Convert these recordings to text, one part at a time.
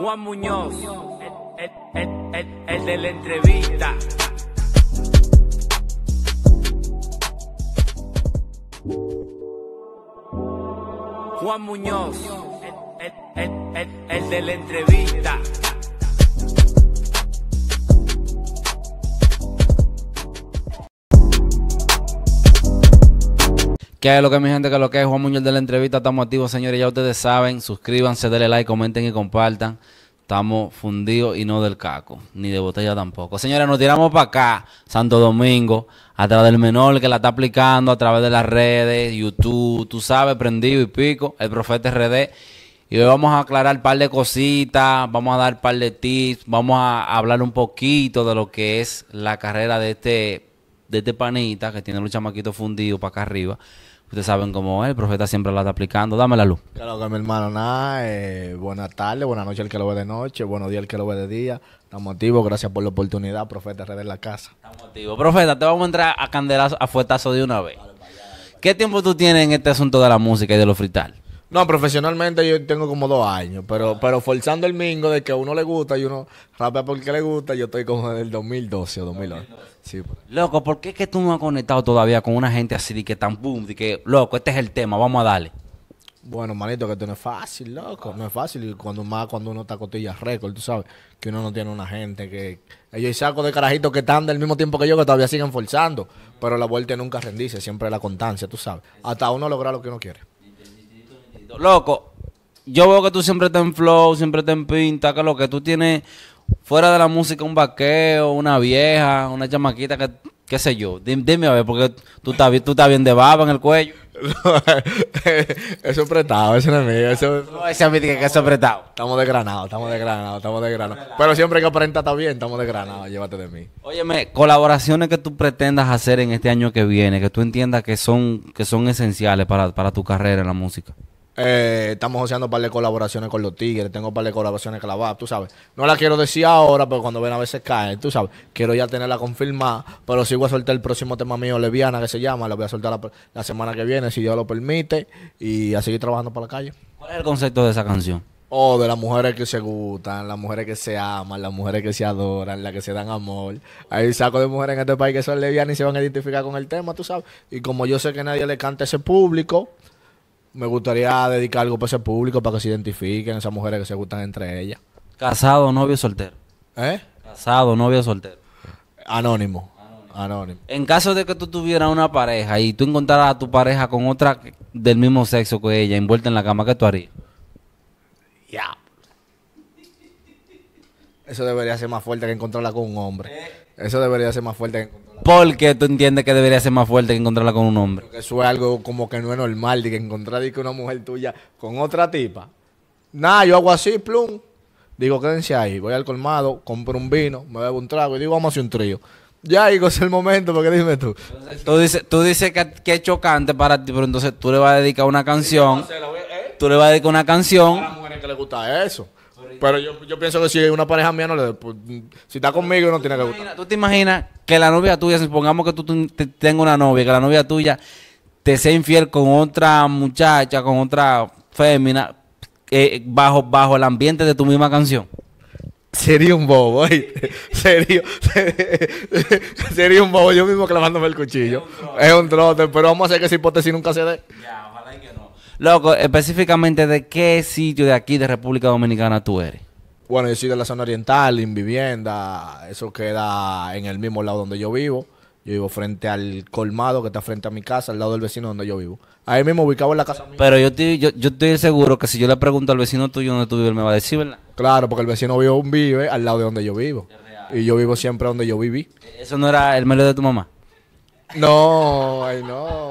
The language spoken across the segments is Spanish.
Juan Muñoz, el, el, el, el de la entrevista. Juan Muñoz, el, el, el, el de la entrevista. ¿Qué es lo que mi gente? Que lo que es Juan Muñoz de la entrevista. Estamos activos, señores. Ya ustedes saben. Suscríbanse, denle like, comenten y compartan. Estamos fundidos y no del caco, ni de botella tampoco. Señores, nos tiramos para acá, Santo Domingo, a través del menor que la está aplicando, a través de las redes, YouTube, tú sabes, prendido y pico, el profeta RD. Y hoy vamos a aclarar un par de cositas, vamos a dar un par de tips, vamos a hablar un poquito de lo que es la carrera de este este panita que tiene los chamaquitos fundidos para acá arriba. Ustedes saben cómo es, el profeta siempre la está aplicando. Dame la luz. Claro que mi hermano, nada. Eh, buenas tardes, buenas noches el que lo ve de noche, buenos días al que lo ve de día. Estamos motivo gracias por la oportunidad, profeta, red la casa. Estamos motivo Profeta, te vamos a entrar a candelazo, a fuetazo de una vez. ¿Qué tiempo tú tienes en este asunto de la música y de lo frital? No, profesionalmente yo tengo como dos años, pero, ah. pero forzando el mingo de que a uno le gusta y uno rapea porque le gusta, yo estoy como el 2012 o 2011. Sí. Pues. Loco, ¿por qué es que tú no has conectado todavía con una gente así de que tan boom, de que, loco, este es el tema, vamos a darle? Bueno, manito, que esto no es fácil, loco, no es fácil. Y cuando más cuando uno está cotillas récord, tú sabes, que uno no tiene una gente que... Ellos saco de carajitos que están del mismo tiempo que yo, que todavía siguen forzando, pero la vuelta nunca rendice, siempre la constancia, tú sabes. Hasta uno logra lo que uno quiere loco, yo veo que tú siempre estás en flow, siempre estás en pinta, que lo que tú tienes fuera de la música, un vaqueo, una vieja, una chamaquita que qué sé yo, dime, a ver, porque tú estás, tú estás bien de baba en el cuello. eso es apretado, eso no es mío. Eso, no, ese es que es apretado. Estamos desgranados, estamos desgranados, estamos desgranados. Pero siempre que aparenta está bien, estamos desgranados, llévate de mí. Óyeme, colaboraciones que tú pretendas hacer en este año que viene, que tú entiendas que son, que son esenciales para, para tu carrera en la música. Eh, estamos haciendo un par de colaboraciones con los Tigres, tengo un par de colaboraciones la clavadas, tú sabes. No la quiero decir ahora, pero cuando ven a veces cae, tú sabes. Quiero ya tenerla confirmada, pero sí voy a soltar el próximo tema mío, Leviana, que se llama. Lo voy a soltar la, semana que viene, si Dios lo permite, y a seguir trabajando para la calle. ¿Cuál es el concepto de esa canción? Oh, de las mujeres que se gustan, las mujeres que se aman, las mujeres que se adoran, las que se dan amor. Hay saco de mujeres en este país que son levianas y se van a identificar con el tema, tú sabes. Y como yo sé que nadie le canta a ese público, me gustaría dedicar algo para ese público, para que se identifiquen esas mujeres que se gustan entre ellas. ¿Casado, novio, soltero? ¿Eh? Casado, novio, soltero. Anónimo. Anónimo. En caso de que tú tuvieras una pareja y tú encontraras a tu pareja con otra del mismo sexo que ella, envuelta en la cama, ¿qué tú harías? Ya. Eso debería ser más fuerte que encontrarla con un hombre. Eh, eso debería ser más fuerte que encontrarla. ¿Por tú entiendes que debería ser más fuerte que encontrarla con un hombre? Porque eso es algo como que no es normal, de que encontrar una mujer tuya con otra tipa. Nada, yo hago así, plum. Digo, quédense ahí, voy al colmado, compro un vino, me bebo un trago y digo, vamos a hacer un trío. Ya, digo, es el momento, porque dime tú. tú dices, que, es chocante para ti, pero entonces tú le vas a dedicar una canción. ¿eh? Tú le vas a dedicar una canción. A que gusta eso. Pero yo, pienso que si una pareja mía no le. Pues, si está conmigo, no tiene que gustar. ¿Tú te imaginas que la novia tuya, supongamos que tú tengas una novia, que la novia tuya te sea infiel con otra muchacha, con otra fémina, eh, bajo, bajo el ambiente de tu misma canción? Sería un bobo, ¿eh? Sería, sería un bobo yo mismo clavándome el cuchillo. Es un trote, pero vamos a hacer que esa hipótesis nunca se dé. Loco, específicamente de qué sitio de aquí de República Dominicana tú eres. Bueno, yo soy de la zona oriental, en vivienda, eso queda en el mismo lado donde yo vivo. Yo vivo frente al colmado que está frente a mi casa, al lado del vecino donde yo vivo. Ahí mismo ubicado en la casa. Pero yo estoy, yo, yo, estoy seguro que si yo le pregunto al vecino tuyo donde tú vives, él me va a decir, ¿verdad? Claro, porque el vecino vive, vive al lado de donde yo vivo. Y yo vivo siempre donde yo viví. ¿E-, ¿Eso no era el melo de tu mamá? No, ay no.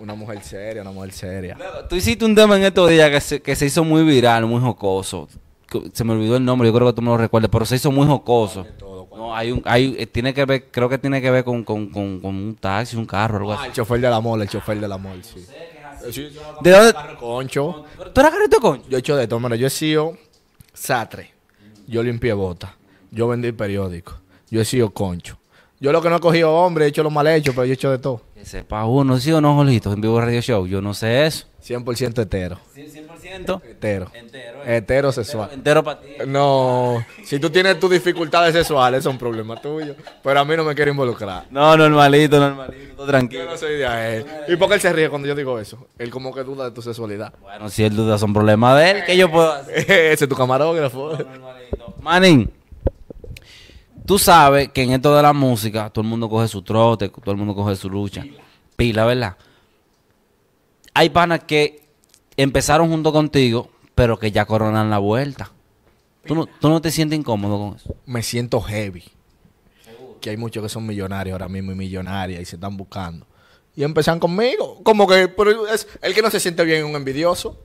Una mujer seria, una mujer seria. tú hiciste un tema en estos días que se, que se hizo muy viral, muy jocoso. Se me olvidó el nombre, yo creo que tú me lo recuerdas, pero se hizo muy jocoso. No, hay un, hay, eh, tiene que ver, creo que tiene que ver con, con, con, un taxi, un carro, algo así. Ah, el chofer de la mole, el chofer de la mole, sí. Eh, ¿De dónde? concho. ¿Tú eras carrito concho? Yo he hecho de todo, mira, yo he sido satre. yo limpié botas, yo vendí periódicos, yo he sido concho, yo lo que no he cogido hombre, he hecho lo mal hecho, pero yo he hecho de todo. Que sepa uno, ¿sí o no, Jolito? En vivo radio show, yo no sé eso. 100% hetero. 100% hetero. Entero. Hetero sexual. Entero, para ti. No, si tú tienes tus dificultades sexuales, son problemas tuyos. Pero a mí no me quiero involucrar. No, normalito, normalito, tranquilo. Yo no soy de él. ¿Y por qué él se ríe cuando yo digo eso? Él como que duda de tu sexualidad. Bueno, si él duda, son problemas de él. ¿Qué yo puedo hacer? Ese es tu camarógrafo. No, normalito. Manning. Tú sabes que en esto de la música, todo el mundo coge su trote, todo el mundo coge su lucha. Pila, ¿verdad? Hay panas que empezaron junto contigo, pero que ya coronan la vuelta. ¿Tú no, te sientes incómodo con eso? Me siento heavy. Que hay muchos que son millonarios ahora mismo y millonarias y se están buscando. Y empezan conmigo. Como que es, el que no se siente bien un envidioso.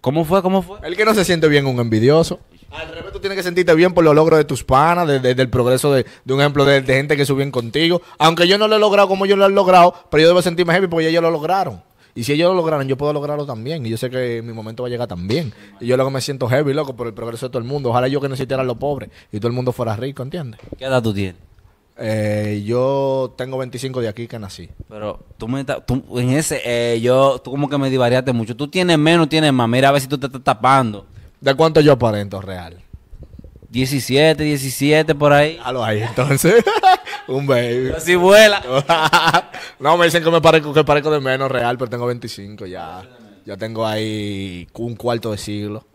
¿Cómo fue? ¿Cómo fue? El que no se siente bien un envidioso. Al revés, tú tienes que sentirte bien por los logros de tus panas, de, del progreso de, de un ejemplo de, gente que subió contigo. Aunque yo no lo he logrado como yo lo he logrado, pero yo debo sentirme heavy porque ellos lo lograron. Y si ellos lo lograron, yo puedo lograrlo también. Y yo sé que mi momento va a llegar también. Y yo luego me siento heavy, loco, por el progreso de todo el mundo. Ojalá yo que no necesitara los pobres y todo el mundo fuera rico, ¿entiendes? ¿Qué edad tú tienes? Eh, yo tengo 25 de aquí que nací. Pero tú me tú, en ese, eh, yo, tú como que me divariaste mucho. Tú tienes menos, tienes más. Mira a ver si tú te estás tapando. ¿De cuánto yo aparento real? 17, 17 por ahí. A lo ahí entonces. un baby. Así si vuela. no, me dicen que me parezco, de menos real, pero tengo 25 ya. Ya tengo ahí un cuarto de siglo.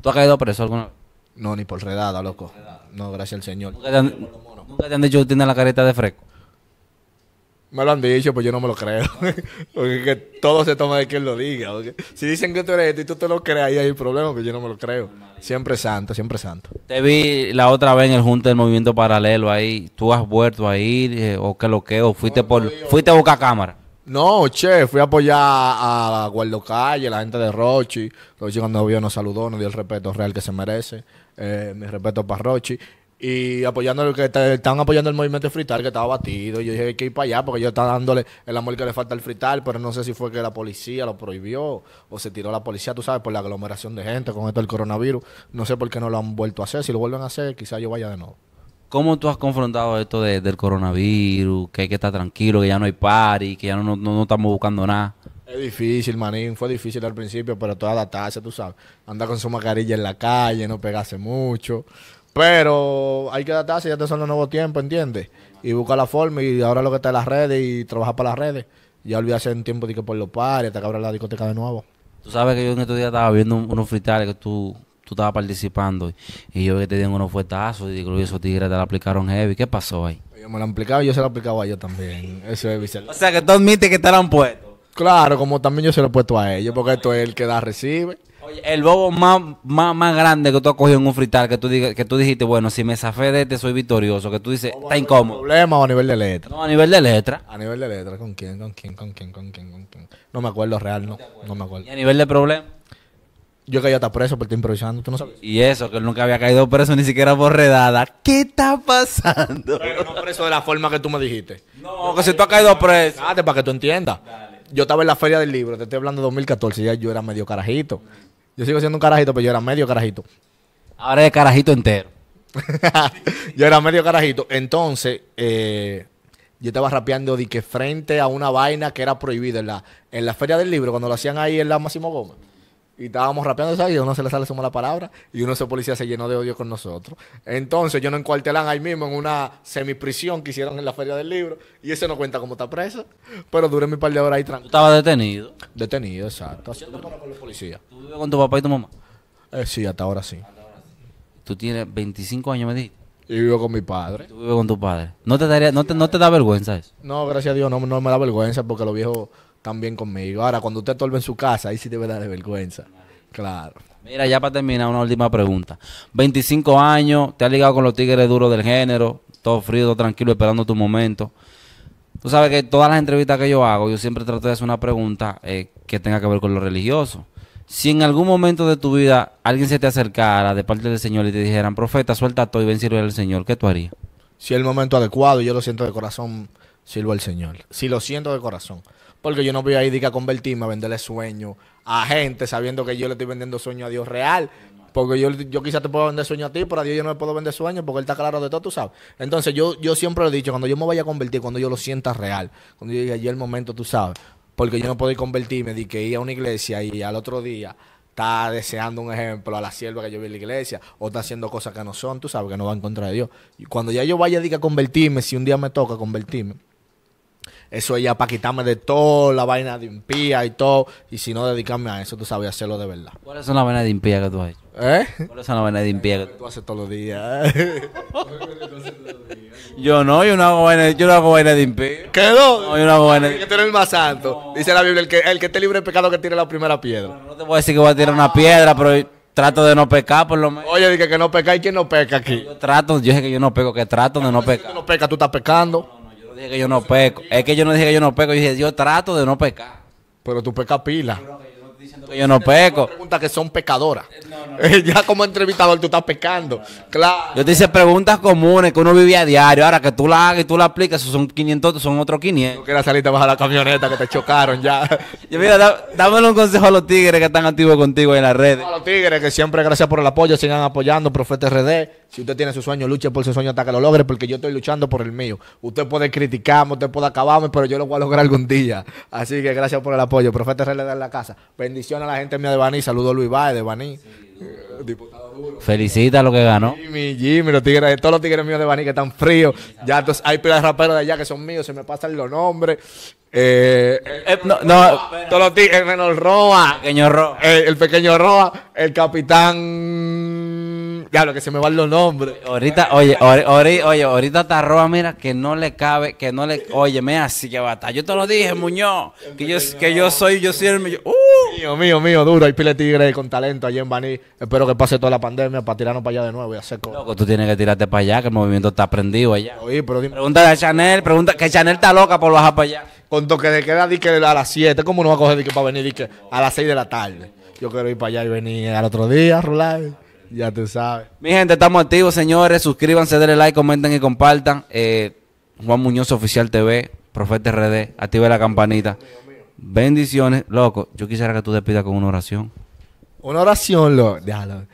¿Tú has caído preso alguna vez? No, ni por redada, loco. No, gracias al Señor. ¿Nunca te han, ¿Nunca te han dicho que tienes la careta de fresco? Me lo han dicho, pues yo no me lo creo. porque que todo se toma de quien lo diga. si dicen que tú eres esto y tú te lo crees, ahí hay problema, pero pues yo no me lo creo. Siempre santo, siempre santo. Te vi la otra vez en el Junta del Movimiento Paralelo ahí. ¿Tú has vuelto a ir eh, o qué lo que? ¿O fuiste, por, fuiste a buscar cámara? No, che, fui a apoyar a Guardo Calle, la gente de Rochi. Rochi cuando vio nos saludó, nos dio el respeto real que se merece. Eh, mi respeto para Rochi y apoyando lo que Estaban apoyando el movimiento frital que estaba batido. Yo dije hay que ir para allá porque yo estaba dándole el amor que le falta al frital, pero no sé si fue que la policía lo prohibió o se tiró la policía, tú sabes, por la aglomeración de gente con esto del coronavirus. No sé por qué no lo han vuelto a hacer. Si lo vuelven a hacer, quizás yo vaya de nuevo. ¿Cómo tú has confrontado esto del coronavirus? Que hay que estar tranquilo, que ya no hay party, que ya no, no, estamos buscando nada. Es difícil, manín. Fue difícil al principio, pero tú adaptarse, tú sabes. Anda con su mascarilla en la calle, no pegarse mucho. Pero hay que adaptarse, ya te son los nuevos tiempos, ¿entiendes? Y busca la forma y ahora lo que está en las redes y trabajar para las redes. Ya olvidarse un tiempo de que por los pares, hasta que abra la discoteca de nuevo. Tú sabes que yo en estos días estaba viendo unos fritales que tú, tú estabas participando y yo que te dieron unos fuetazos y digo, esos tigres te la aplicaron heavy. ¿Qué pasó ahí? Yo me lo han aplicado y yo se lo he aplicado a ellos también. Eso es O sea que tú admites que te lo han puesto. Claro, como también yo se lo he puesto a ellos, porque esto es el que da, recibe. Oye, el bobo más, más, grande que tú has cogido en un frital, que tú, que tú dijiste, bueno, si me safé de este, soy victorioso, que tú dices, está incómodo. ¿Problema o a nivel de letra? No, a nivel de letra. A nivel de letra, ¿con quién? ¿Con quién? ¿Con quién? ¿Con quién? ¿Con quién? No me acuerdo real, no. No me acuerdo. ¿Y a nivel de problema? Yo caí hasta preso porque estoy improvisando, tú no sabes. Y eso, que él nunca había caído preso ni siquiera borredada. redada. ¿Qué está pasando? no preso de la forma que tú me dijiste. No, que si tú has caído preso. Date para que tú entiendas yo estaba en la feria del libro, te estoy hablando de 2014, ya yo era medio carajito. Yo sigo siendo un carajito, pero yo era medio carajito. Ahora es carajito entero. yo era medio carajito. Entonces, eh, yo estaba rapeando de que frente a una vaina que era prohibida en la, en la feria del libro, cuando lo hacían ahí en la Máximo Gómez y estábamos rapeando, ¿sabes? Y a uno se le sale su mala palabra y uno de esos policías se llenó de odio con nosotros. Entonces, yo no encuartelan ahí mismo en una semiprisión que hicieron en la Feria del Libro y ese no cuenta cómo está preso, pero duré mi par de horas ahí tranquilo. estaba estabas detenido? Detenido, exacto. con los policías. ¿Tú vives con tu papá y tu mamá? Eh, sí, hasta ahora sí. Tú tienes 25 años, me dijiste. Y vivo con mi padre. Tú vives con tu padre. ¿No te, daría, no te, no te da vergüenza eso? No, gracias a Dios, no, no me da vergüenza porque los viejos también conmigo. Ahora, cuando usted ...estorbe en su casa, ahí sí debe dar de vergüenza. Claro. Mira, ya para terminar, una última pregunta. 25 años, te has ligado con los tigres duros del género, todo frío, todo tranquilo, esperando tu momento. Tú sabes que todas las entrevistas que yo hago, yo siempre trato de hacer una pregunta eh, que tenga que ver con lo religioso. Si en algún momento de tu vida alguien se te acercara de parte del Señor y te dijeran, profeta, suelta todo y ven sirve al Señor, ¿qué tú harías? Si el momento adecuado, yo lo siento de corazón, sirvo al Señor. Si lo siento de corazón. Porque yo no voy a ir a convertirme a venderle sueño a gente sabiendo que yo le estoy vendiendo sueño a Dios real. Porque yo, yo quizás te puedo vender sueño a ti, pero a Dios yo no le puedo vender sueño porque Él está claro de todo, tú sabes. Entonces yo, yo siempre lo he dicho, cuando yo me vaya a convertir, cuando yo lo sienta real, cuando yo diga, el momento, tú sabes. Porque yo no puedo ir convertirme di que ir a una iglesia y al otro día está deseando un ejemplo a la sierva que yo vi en la iglesia o está haciendo cosas que no son, tú sabes que no va en contra de Dios. Y cuando ya yo vaya a convertirme, si un día me toca convertirme, eso es ya para quitarme de todo, la vaina de impía y todo. Y si no, dedicarme a eso, tú sabes hacerlo de verdad. ¿Cuál es una vaina de impía que tú has hecho? ¿Eh? ¿Cuál es una vaina de impía que tú haces todos los días? ¿eh? yo no, yo no hago vaina, yo hago vaina de impía. ¿Qué no? no? yo no hago vaina de impía. el más santo. Dice la Biblia, el que, el que esté libre de pecado que tire la primera piedra. no te voy a decir que voy a tirar una piedra, pero trato de no pecar por lo menos. Oye, dije que no peca y quién no peca aquí. Yo trato, yo sé que yo no peco, que trato de no pecar. no peca, tú estás pecando que yo no peco. Es que yo no dije que yo no peco. Yo dije, yo trato de no pecar. Pero tú pecas pila. yo no peco. Preguntas que son pecadoras. Eh, ya como entrevistador tú estás pecando. Claro. Yo te hice preguntas comunes que uno vivía a diario. Ahora que tú la hagas y tú la aplicas, son 500, son otros 500. Tú la salirte bajo la camioneta que te chocaron ya. yo mira, dámelo un consejo a los tigres que están activos contigo en las redes. A los tigres que siempre gracias por el apoyo, sigan apoyando, Profeta RD. Si usted tiene su sueño, luche por su sueño hasta que lo logre, porque yo estoy luchando por el mío. Usted puede criticarme, usted puede acabarme, pero yo lo voy a lograr algún día. Así que gracias por el apoyo. Profeta le de la casa. Bendición a la gente mía de Baní. Saludos a Luis Báez de Baní. Eh, diputado duro. Felicita lo que ganó. Jimmy, Jimmy, los tigres, todos los tigres míos de Baní que están fríos. Ya entonces, hay pilas raperos de allá que son míos, se me pasan los nombres. Eh, eh no, todos los tigres, menos Roa. Roa. Eh, el pequeño Roa, el capitán ya que se me van los nombres. Ahorita, oye, oye, ahorita está arroba, mira, que no le cabe, que no le. Oye, me así que bata. Yo te lo dije, Muñoz. Que yo, que yo soy, yo soy el ¡Uh! mío. Uh. Mío, mío, duro. Hay pile tigre con talento allí en Baní. Espero que pase toda la pandemia para tirarnos para allá de nuevo y hacer cosas. tú tienes que tirarte para allá, que el movimiento está prendido allá. Oye, pero Pregúntale a Chanel, pregunta que Chanel está loca por bajar para allá. Con toque de queda, di que a las 7. ¿Cómo no va a coger di que para venir a las 6 de la tarde? Yo quiero ir para allá y venir al otro día, a ya tú sabes. Mi gente, estamos activos, señores. Suscríbanse, denle like, comenten y compartan. Eh, Juan Muñoz Oficial TV, Profeta RD, active la campanita. Bendiciones. Loco, yo quisiera que tú despidas con una oración. Una oración, loco. Déjalo.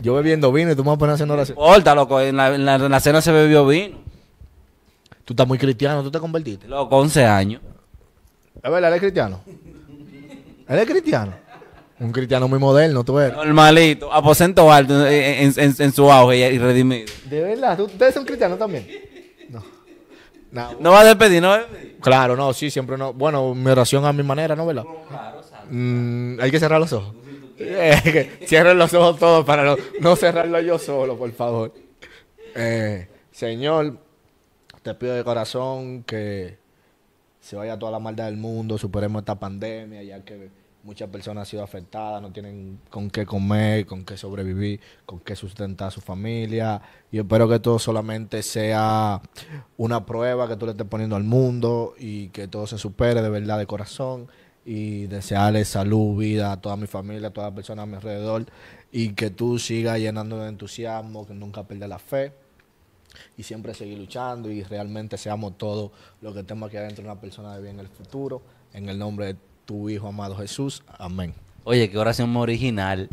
Yo bebiendo vino y tú me vas a poner a hacer una oración. loco. En la, cena se bebió vino. Tú estás muy cristiano, tú te convertiste. Loco, 11 años. A ver, ¿él cristiano? ¿Él es cristiano? Un cristiano muy moderno, tú eres. Normalito, aposento alto eh, eh, en, su auge y redimido. De verdad, ¿tú, ustedes son cristianos también. No. no va a despedir, ¿no? Claro, no, sí, siempre no. Bueno, mi oración a mi manera, ¿no, verdad? Mm, hay que cerrar los ojos. Cierren los ojos todos para no, cerrarlo yo solo, por favor. Eh, señor, te pido de corazón que se vaya toda la maldad del mundo, superemos esta pandemia, ya que Muchas personas han sido afectadas, no tienen con qué comer, con qué sobrevivir, con qué sustentar a su familia. Y espero que todo solamente sea una prueba que tú le estés poniendo al mundo y que todo se supere de verdad, de corazón. Y desearle salud, vida a toda mi familia, a todas las personas a mi alrededor. Y que tú sigas llenando de entusiasmo, que nunca pierdas la fe y siempre seguir luchando y realmente seamos todos lo que tenemos aquí adentro, una persona de bien en el futuro. En el nombre de tu Hijo amado Jesús. Amén. Oye, qué oración más original.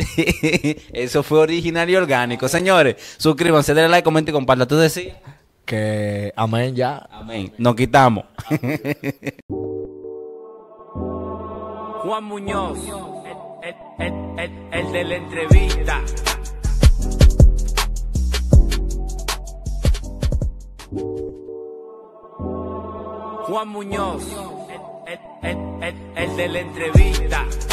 Eso fue original y orgánico. Señores, suscríbanse, denle like, comenten y compartan. ¿Tú decías? Que amén ya. Amén. Nos quitamos. Juan Muñoz, el, el, el de la entrevista. Juan Muñoz el, el de la entrevista.